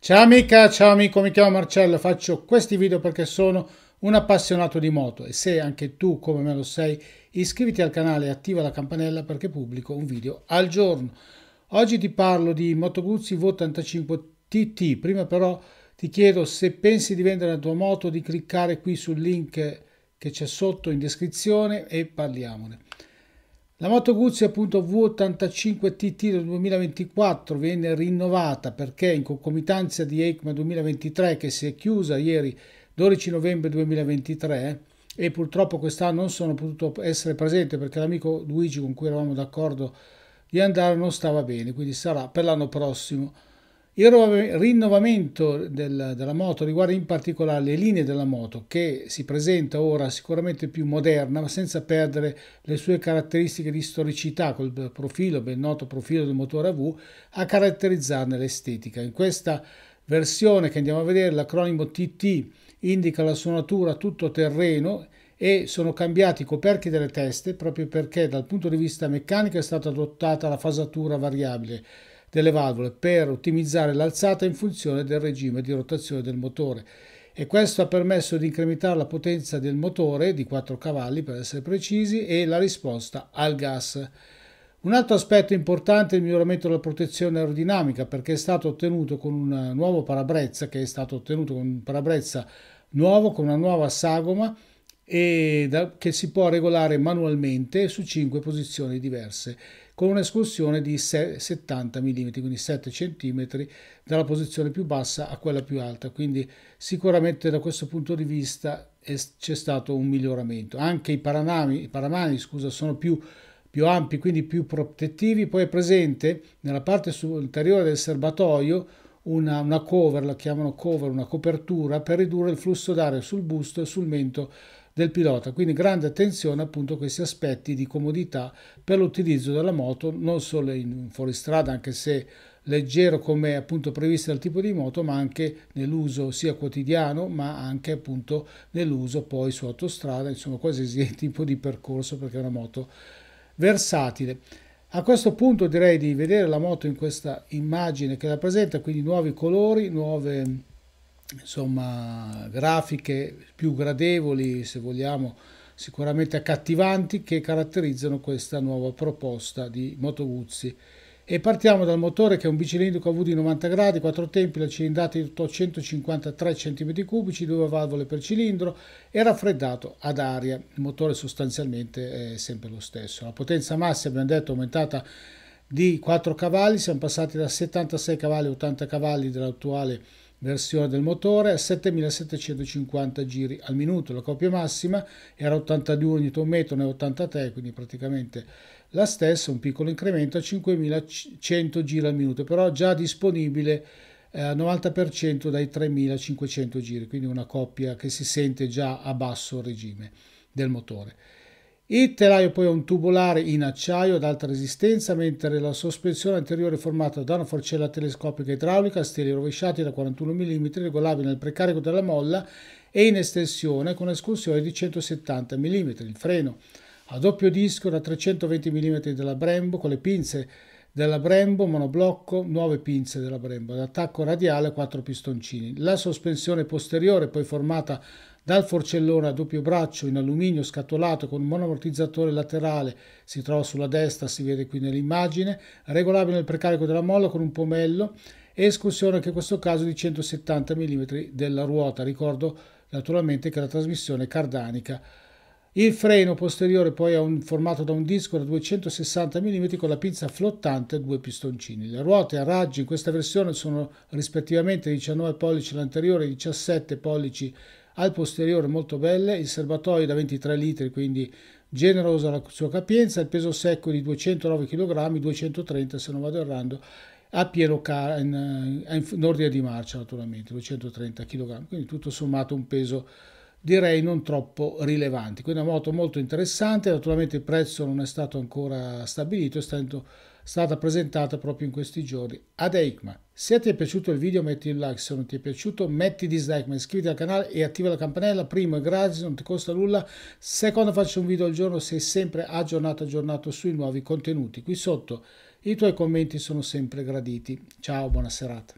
Ciao amica, ciao amico, mi chiamo Marcello, faccio questi video perché sono un appassionato di moto e se anche tu come me lo sei iscriviti al canale e attiva la campanella perché pubblico un video al giorno. Oggi ti parlo di Moto Guzzi V85 TT, prima però ti chiedo se pensi di vendere la tua moto di cliccare qui sul link che c'è sotto in descrizione e parliamone. La moto Guzzi appunto V85 TT del 2024 viene rinnovata perché in concomitanza di EICMA 2023 che si è chiusa ieri 12 novembre 2023 eh, e purtroppo quest'anno non sono potuto essere presente perché l'amico Luigi con cui eravamo d'accordo di andare non stava bene, quindi sarà per l'anno prossimo. Il rinnovamento del, della moto riguarda in particolare le linee della moto che si presenta ora sicuramente più moderna ma senza perdere le sue caratteristiche di storicità col profilo, ben noto profilo del motore AV a caratterizzarne l'estetica. In questa versione che andiamo a vedere l'acronimo TT indica la suonatura tutto terreno e sono cambiati i coperchi delle teste proprio perché dal punto di vista meccanico è stata adottata la fasatura variabile delle valvole per ottimizzare l'alzata in funzione del regime di rotazione del motore e questo ha permesso di incrementare la potenza del motore di 4 cavalli per essere precisi e la risposta al gas. Un altro aspetto importante è il miglioramento della protezione aerodinamica perché è stato ottenuto con un nuovo parabrezza che è stato ottenuto con un parabrezza nuovo con una nuova sagoma da, che si può regolare manualmente su 5 posizioni diverse con un'escursione di 70 mm, quindi 7 cm dalla posizione più bassa a quella più alta, quindi sicuramente da questo punto di vista c'è stato un miglioramento. Anche i paranami, i paramani scusa, sono più, più, ampi, quindi più protettivi, poi è presente nella parte superiore del serbatoio una, una cover, la chiamano cover, una copertura per ridurre il flusso d'aria sul busto e sul mento del pilota, quindi grande attenzione appunto a questi aspetti di comodità per l'utilizzo della moto non solo in fuoristrada anche se leggero come appunto previsto dal tipo di moto ma anche nell'uso sia quotidiano ma anche appunto nell'uso poi su autostrada insomma qualsiasi tipo di percorso perché è una moto versatile a questo punto direi di vedere la moto in questa immagine che rappresenta quindi nuovi colori nuove insomma, grafiche più gradevoli, se vogliamo, sicuramente accattivanti, che caratterizzano questa nuova proposta di Moto Guzzi. E partiamo dal motore che è un bicilindrico V di 90 gradi, 4 tempi, la cilindrata di 853 cm3, due valvole per cilindro e raffreddato ad aria. Il motore sostanzialmente è sempre lo stesso. La potenza massima, abbiamo detto, è aumentata di 4 cavalli, siamo passati da 76 cavalli a 80 cavalli dell'attuale versione del motore a 7750 giri al minuto, la coppia massima era 82 Nm ne 83, quindi praticamente la stessa, un piccolo incremento a 5100 giri al minuto, però già disponibile eh, al 90% dai 3500 giri, quindi una coppia che si sente già a basso regime del motore. Il telaio poi è un tubolare in acciaio ad alta resistenza, mentre la sospensione anteriore è formata da una forcella telescopica idraulica a steli rovesciati da 41 mm regolabile nel precarico della molla e in estensione con escursione di 170 mm. Il freno a doppio disco da 320 mm della Brembo con le pinze della Brembo, monoblocco, 9 pinze della Brembo, ad attacco radiale 4 pistoncini. La sospensione posteriore, poi formata dal forcellone a doppio braccio in alluminio scatolato con monoamortizzatore laterale, si trova sulla destra, si vede qui nell'immagine, regolabile nel precarico della molla con un pomello e escursione anche in questo caso di 170 mm della ruota. Ricordo naturalmente che la trasmissione cardanica il freno posteriore poi è un, formato da un disco da 260 mm con la pinza flottante e due pistoncini. Le ruote a raggi in questa versione sono rispettivamente 19 pollici all'anteriore e 17 pollici al posteriore, molto belle. Il serbatoio da 23 litri, quindi generosa la sua capienza. Il peso secco di 209 kg, 230 se non vado errando, a pieno car- in, in, eh, in ordine di marcia naturalmente, 230 kg. Quindi tutto sommato un peso direi non troppo rilevanti. Quindi una moto molto interessante, naturalmente il prezzo non è stato ancora stabilito, è stato, stata presentata proprio in questi giorni ad EICMA. Se ti è piaciuto il video metti un like, se non ti è piaciuto metti dislike, ma iscriviti al canale e attiva la campanella, primo è gratis, non ti costa nulla, secondo faccio un video al giorno, sei sempre aggiornato, aggiornato sui nuovi contenuti. Qui sotto i tuoi commenti sono sempre graditi. Ciao, buona serata.